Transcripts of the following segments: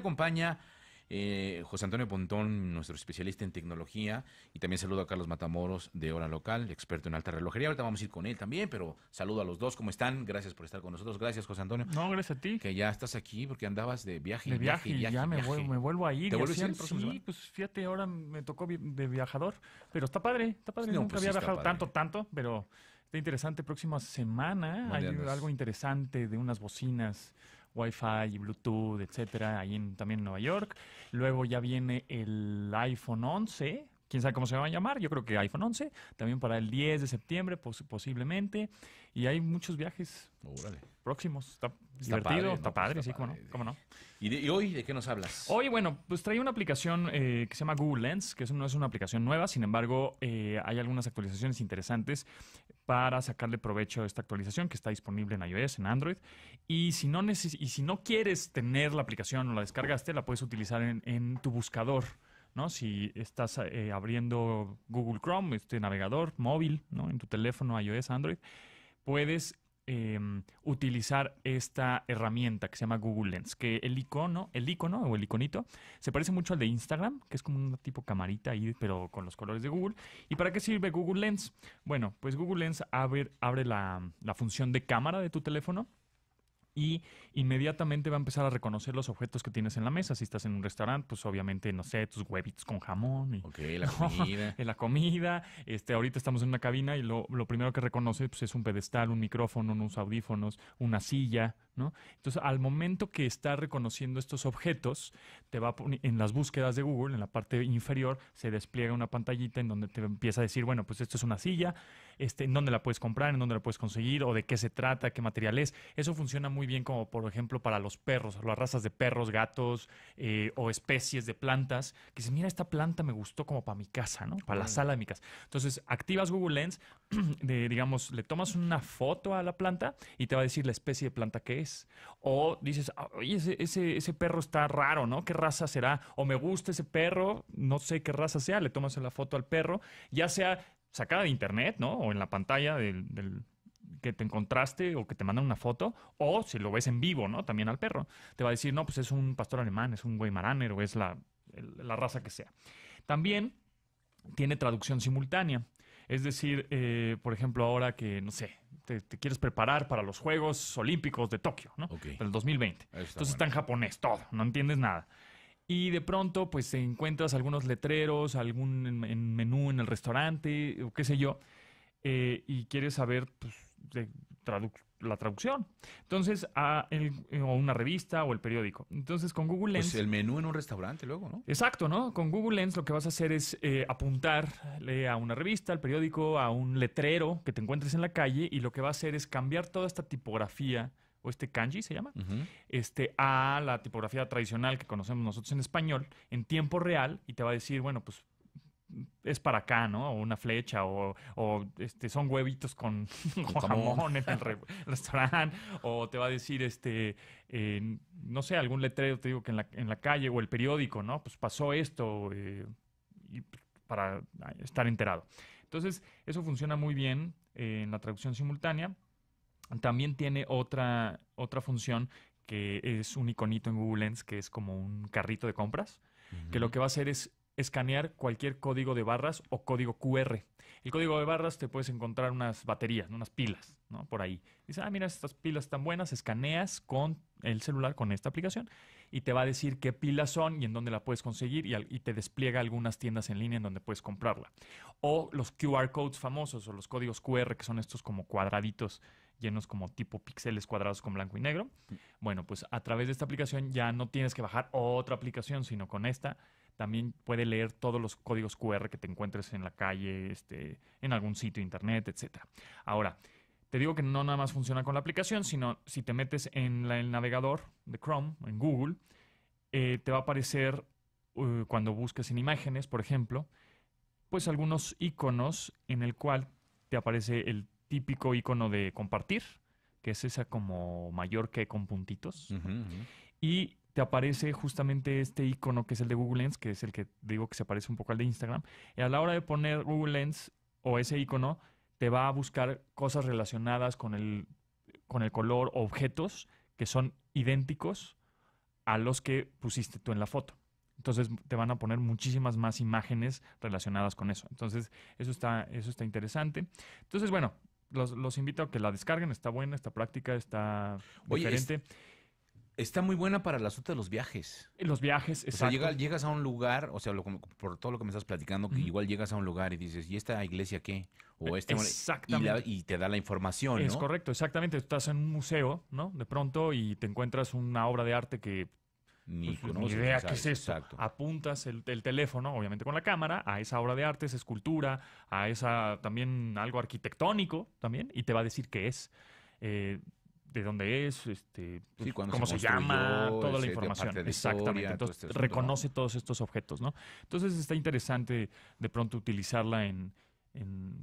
acompaña eh, José Antonio Pontón, nuestro especialista en tecnología, y también saludo a Carlos Matamoros de Hora Local, experto en alta relojería. Ahorita vamos a ir con él también, pero saludo a los dos. ¿Cómo están? Gracias por estar con nosotros. Gracias, José Antonio. No, gracias a ti. Que ya estás aquí porque andabas de viaje. De viaje, ya me, Vuelvo, me, a ir. ¿Te vuelves Sí, pues fíjate, ahora me tocó de viajador, pero está padre, está padre. Nunca pues había viajado tanto, tanto, pero está interesante. Próxima semana hay algo interesante de unas bocinas Wi-Fi y Bluetooth, etcétera, ahí en, también en Nueva York. Luego ya viene el iPhone 11, quién sabe cómo se van a llamar, yo creo que iPhone 11, también para el 10 de septiembre posiblemente, y hay muchos viajes próximos, está, divertido, está padre, cómo no. ¿Y, hoy de qué nos hablas? Hoy, bueno, pues trae una aplicación eh, que se llama Google Lens, que eso no es una aplicación nueva, sin embargo, eh, hay algunas actualizaciones interesantes para sacarle provecho a esta actualización que está disponible en iOS, en Android, y si no, y si no quieres tener la aplicación o la descargaste, la puedes utilizar en, en tu buscador ¿no? Si estás eh, abriendo Google Chrome, este navegador móvil, ¿no? En tu teléfono iOS, Android, puedes em, utilizar esta herramienta que se llama Google Lens, que el icono, el icono o el iconito se parece mucho al de Instagram, que es como un tipo camarita ahí, pero con los colores de Google. ¿Y para qué sirve Google Lens? Bueno, pues Google Lens abre, la función de cámara de tu teléfono y inmediatamente va a empezar a reconocer los objetos que tienes en la mesa. Si estás en un restaurante, pues obviamente, no sé, tus huevitos con jamón. Y, ok, la comida. la comida. Este, ahorita estamos en una cabina y lo, lo primero que reconoce pues, es un pedestal, un micrófono, unos audífonos, una silla, entonces, al momento que está reconociendo estos objetos, te va en las búsquedas de Google, en la parte inferior, se despliega una pantallita en donde te empieza a decir, bueno, pues esto es una silla, este, en dónde la puedes comprar, en dónde la puedes conseguir, o de qué se trata, qué material es. Eso funciona muy bien como, por ejemplo, para los perros, las razas de perros, gatos eh, o especies de plantas, que si mira, esta planta me gustó como para mi casa, ¿no? Para la sala de mi casa. Entonces, activas Google Lens, digamos, le tomas una foto a la planta y te va a decir la especie de planta que es. O dices, ah, oye, ese, perro está raro, ¿no? ¿Qué raza será? O me gusta ese perro, no sé qué raza sea, le tomas la foto al perro, ya sea sacada de internet, ¿no? O en la pantalla del, que te encontraste o que te mandan una foto, o si lo ves en vivo, ¿no? También al perro. Te va a decir, no, pues es un pastor alemán, es un Weimaraner o es la raza que sea. También tiene traducción simultánea. Es decir, eh, por ejemplo, ahora que, no sé, te, quieres preparar para los Juegos Olímpicos de Tokio, ¿no? Para el 2020. Entonces está en japonés todo, no entiendes nada. Y de pronto, pues encuentras algunos letreros, algún menú en el restaurante, o qué sé yo, eh, y quieres saber, pues, de, la traducción. Entonces, a el, eh, o una revista o el periódico. Entonces, con Google pues, Lens... Pues el menú en un restaurante luego, ¿no? Exacto, ¿no? Con Google Lens lo que vas a hacer es eh, apuntarle a una revista, al periódico, a un letrero que te encuentres en la calle y lo que va a hacer es cambiar toda esta tipografía o este kanji se llama, este, a la tipografía tradicional que conocemos nosotros en español en tiempo real y te va a decir, bueno, pues es para acá, ¿no? O una flecha, o, este, son huevitos con, jamón en el, restaurante, o te va a decir, este, no sé, algún letrero, te digo que en la, en la calle, o el periódico, ¿no? Pues pasó esto, eh, para estar enterado. Entonces, eso funciona muy bien eh, en la traducción simultánea. También tiene otra, otra función que es un iconito en Google Lens, que es como un carrito de compras, que lo que va a hacer es escanear cualquier código de barras o código QR. El código de barras te puedes encontrar unas baterías, unas pilas, ¿no? Por ahí. Dice: ah, mira, estas pilas están buenas, escaneas con el celular, con esta aplicación, y te va a decir qué pilas son y en dónde la puedes conseguir y, te despliega algunas tiendas en línea en donde puedes comprarla. O los QR codes famosos o los códigos QR, que son estos como cuadraditos llenos como tipo píxeles cuadrados con blanco y negro. Mm. Bueno, pues a través de esta aplicación ya no tienes que bajar otra aplicación, sino con esta también puede leer todos los códigos QR que te encuentres en la calle, este, en algún sitio internet, etc. Ahora, te digo que no nada más funciona con la aplicación, sino si te metes en el navegador de Chrome, en Google, eh, te va a aparecer uh, cuando busques en imágenes, por ejemplo, pues algunos iconos en el cual te aparece el típico icono de compartir, que es esa como mayor que con puntitos. Y te aparece justamente este icono que es el de Google Lens, que es el que digo que se parece un poco al de Instagram. Y a la hora de poner Google Lens o ese icono, te va a buscar cosas relacionadas con el, con el color, objetos que son idénticos a los que pusiste tú en la foto. Entonces te van a poner muchísimas más imágenes relacionadas con eso. Entonces, eso está, eso está interesante. Entonces, bueno, los, los invito a que la descarguen. Está buena, está práctica, está diferente. Está muy buena para el asunto de los viajes. Los viajes, exacto. O sea, llegas a un lugar, o sea, por todo lo que me estás platicando, que igual llegas a un lugar y dices, ¿y esta iglesia qué? O e, este. Exactamente. Y, te da la información. Es correcto, exactamente. Estás en un museo, ¿no? De pronto y te encuentras una obra de arte que. Ni, pues, idea qué es eso. Exacto. Apuntas el, teléfono, obviamente con la cámara, a esa obra de arte, esa escultura, a esa también algo arquitectónico también, y te va a decir qué es. Eh, de dónde es, este, pues, cómo se, llama, toda la información. Exactamente. Entonces, este reconoce todos estos objetos, ¿no? Entonces, está interesante de pronto utilizarla en,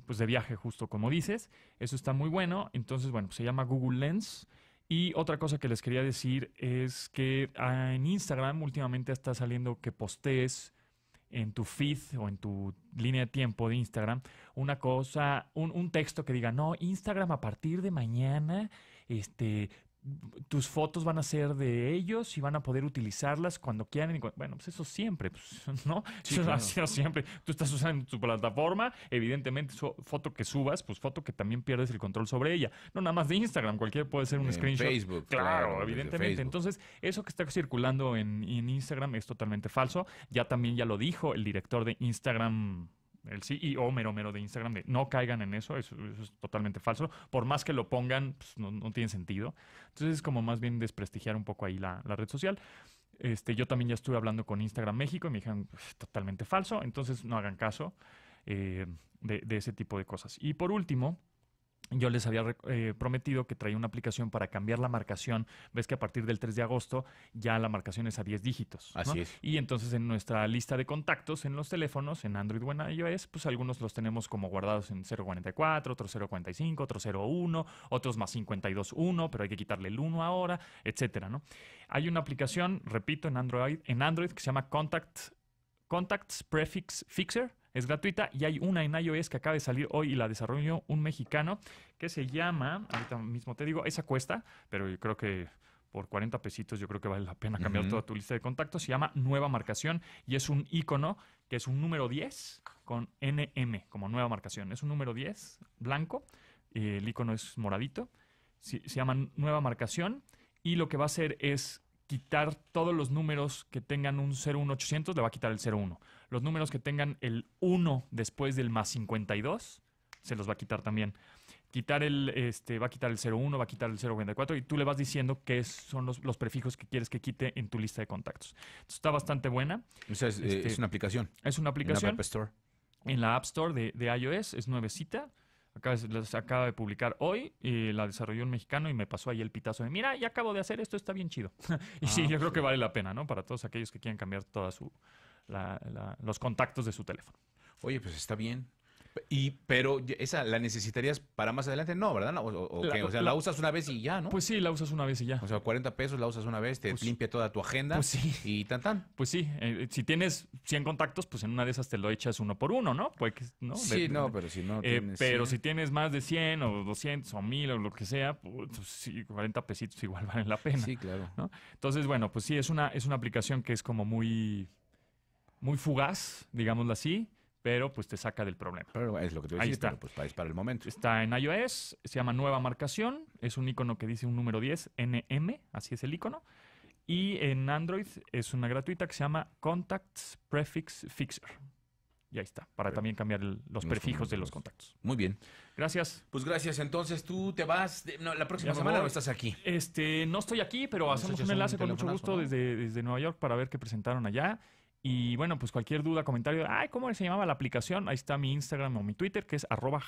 pues de viaje justo como dices. Eso está muy bueno. Entonces, bueno, se llama Google Lens. Y otra cosa que les quería decir es que ah, en Instagram últimamente está saliendo que postees en tu feed o en tu línea de tiempo de Instagram una cosa, un, un texto que diga, no, Instagram a partir de mañana este, tus fotos van a ser de ellos y van a poder utilizarlas cuando quieran. Bueno, pues eso siempre, pues, ¿no? eso ha sido siempre. Tú estás usando tu plataforma, evidentemente, foto que subas, pues foto que también pierdes el control sobre ella. No nada más de Instagram, cualquier puede ser un en screenshot. Facebook, claro, claro evidentemente. Entonces, eso que está circulando en, en Instagram es totalmente falso. Ya también ya lo dijo el director de Instagram el CEO mero mero de Instagram, de no caigan en eso, eso, es totalmente falso. Por más que lo pongan, pues, no, no, tiene sentido. Entonces es como más bien desprestigiar un poco ahí la, red social. Este, yo también ya estuve hablando con Instagram México y me dijeron, pues, totalmente falso, entonces no hagan caso eh, de, de ese tipo de cosas. Y por último, yo les había eh, prometido que traía una aplicación para cambiar la marcación. Ves que a partir del 3 de agosto ya la marcación es a 10 dígitos. Así es. Y entonces en nuestra lista de contactos en los teléfonos, en Android o en iOS, pues algunos los tenemos como guardados en 044, otros 045, otros 01, otros más 521, pero hay que quitarle el 1 ahora, etcétera, ¿no? Hay una aplicación, repito, en Android, en Android que se llama Contact, Contacts Prefix Fixer es gratuita y hay una en iOS que acaba de salir hoy y la desarrolló un mexicano que se llama, ahorita mismo te digo, esa cuesta, pero yo creo que por 40 pesitos yo creo que vale la pena cambiar toda tu lista de contactos. Se llama Nueva Marcación y es un icono que es un número 10 con NM como nueva marcación. Es un número 10 blanco, el icono es moradito, se llama Nueva Marcación y lo que va a hacer es quitar todos los números que tengan un 01800, le va a quitar el 01 los números que tengan el 1 después del más 52, se los va a quitar también. Quitar el, este, va a quitar el 01, va a quitar el 044 y tú le vas diciendo qué son los, los prefijos que quieres que quite en tu lista de contactos. está bastante buena. Eh, este, es, una aplicación. Es una aplicación. En la App Store. En la App Store de, iOS, es nuevecita. Acaba, acaba de publicar hoy, y la desarrolló un mexicano y me pasó ahí el pitazo de, mira, ya acabo de hacer esto, está bien chido. y sí, ah, yo creo que vale la pena, ¿no? Para todos aquellos que quieren cambiar toda su, los contactos de su teléfono. Oye, pues está bien. Y, pero esa la necesitarías para más adelante, no, ¿verdad? o, sea, la, usas una vez y ya, ¿no? Pues sí, la usas una vez y ya. O sea, 40 pesos, la usas una vez, te pues limpia toda tu agenda pues sí. y tan tan. Pues sí, eh, si tienes 100 contactos, pues en una de esas te lo echas uno por uno, ¿no? Pues, ¿no? Sí, no, pero si no eh, Pero si tienes más de 100 o 200 o 1000 o lo que sea, pues sí, 40 pesitos igual valen la pena. Sí, claro. Entonces, bueno, pues sí, es una, es una aplicación que es como muy muy fugaz, digámoslo así, pero pues te saca del problema. Pero es lo que te voy a decir, Ahí está. pues es para el momento. Está en iOS, se llama Nueva Marcación, es un icono que dice un número 10, NM, así es el icono. Y en Android es una gratuita que se llama Contacts Prefix Fixer. Y ahí está, para también cambiar los prefijos de los contactos. Muy bien. Gracias. Pues gracias, entonces tú te vas, la próxima semana estás aquí. Este, no estoy aquí, pero hacemos un enlace con mucho gusto desde, desde Nueva York para ver qué presentaron allá. Y bueno, pues cualquier duda, comentario, ay, ¿cómo se llamaba la aplicación? Ahí está mi Instagram o mi Twitter, que es arroba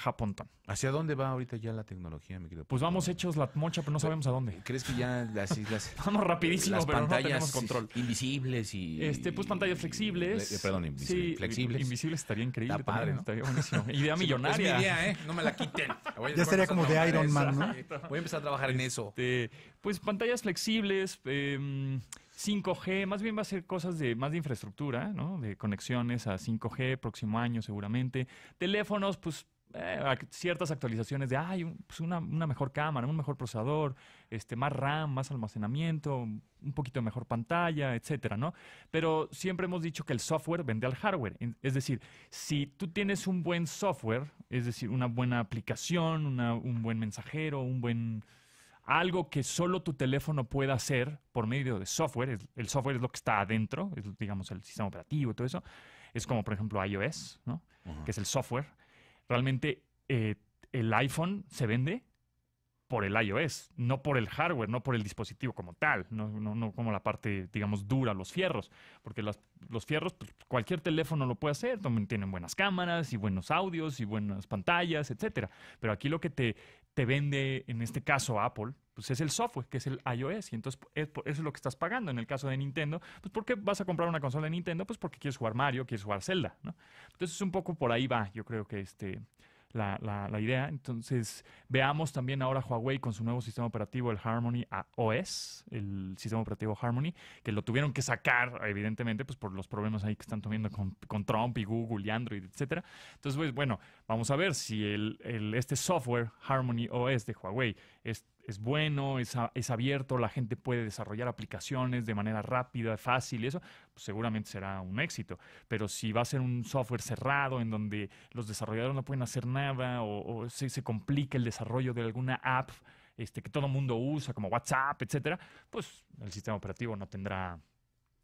¿Hacia dónde va ahorita ya la tecnología, mi querido? Pues vamos hechos la mocha, pero no sabemos a dónde. ¿Crees que ya las islas... vamos rapidísimo, pero pantallas no tenemos control. invisibles y... Este, pues pantallas flexibles. perdón, invisibles. flexibles. Invisibles estaría increíble. Está padre, Idea millonaria. Es mi idea, ¿eh? No me la quiten. ya estaría como de Iron Man, ¿no? Voy a empezar a trabajar en este, eso. pues pantallas flexibles, eh, 5G, más bien va a ser cosas de más de infraestructura, De conexiones a 5G, próximo año seguramente. Teléfonos, pues eh, ciertas actualizaciones de ay, pues una, mejor cámara, un mejor procesador, este, más RAM, más almacenamiento, un poquito mejor pantalla, etcétera, ¿no? Pero siempre hemos dicho que el software vende al hardware. Es decir, si tú tienes un buen software, es decir, una buena aplicación, un buen mensajero, un buen algo que solo tu teléfono pueda hacer por medio de software, el software es lo que está adentro, es, digamos el sistema operativo y todo eso, es como por ejemplo iOS, ¿no? que es el software. Realmente eh, el iPhone se vende por el iOS, no por el hardware, no por el dispositivo como tal, no, no, no como la parte, digamos, dura, los fierros, porque las los fierros, pues, cualquier teléfono lo puede hacer, también tienen buenas cámaras y buenos audios y buenas pantallas, etcétera. Pero aquí lo que te, te vende, en este caso Apple, pues es el software, que es el iOS. Y entonces eso es lo que estás pagando. En el caso de Nintendo, pues ¿por qué vas a comprar una consola de Nintendo? Pues porque quieres jugar Mario, quieres jugar Zelda, ¿no? Entonces un poco por ahí va, yo creo que este, la, la, idea. Entonces, veamos también ahora Huawei con su nuevo sistema operativo, el Harmony OS, el sistema operativo Harmony, que lo tuvieron que sacar, evidentemente, pues por los problemas ahí que están tomando con, Trump y Google y Android, etcétera. Entonces, pues bueno, vamos a ver si el, el, este software Harmony OS de Huawei es es bueno, es, abierto, la gente puede desarrollar aplicaciones de manera rápida, fácil y eso, pues, seguramente será un éxito. Pero si va a ser un software cerrado en donde los desarrolladores no pueden hacer nada o, se, complica el desarrollo de alguna app este, que todo el mundo usa, como WhatsApp, etcétera, pues el sistema operativo no tendrá,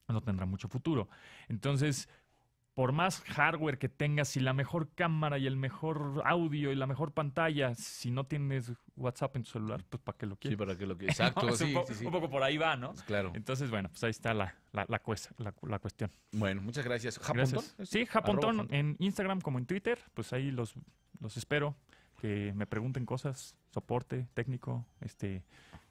no tendrá mucho futuro. Entonces, por más hardware que tengas y la mejor cámara y el mejor audio y la mejor pantalla, si no tienes WhatsApp en tu celular, pues ¿para qué lo quieres? Sí, para qué lo quieres. Exacto, sí, un, poco, por ahí va, ¿no? Pues, claro. Entonces, bueno, pues ahí está la, la, la, cuesta, la cuestión. Bueno, muchas gracias. ¿Japontón? Sí, Japontón en Instagram como en Twitter, pues ahí los, los espero. Que me pregunten cosas, soporte técnico, este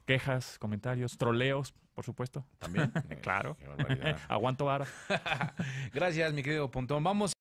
quejas, comentarios, troleos, por supuesto. También. claro. Aguanto vara. Gracias, mi querido Pontón. Vamos.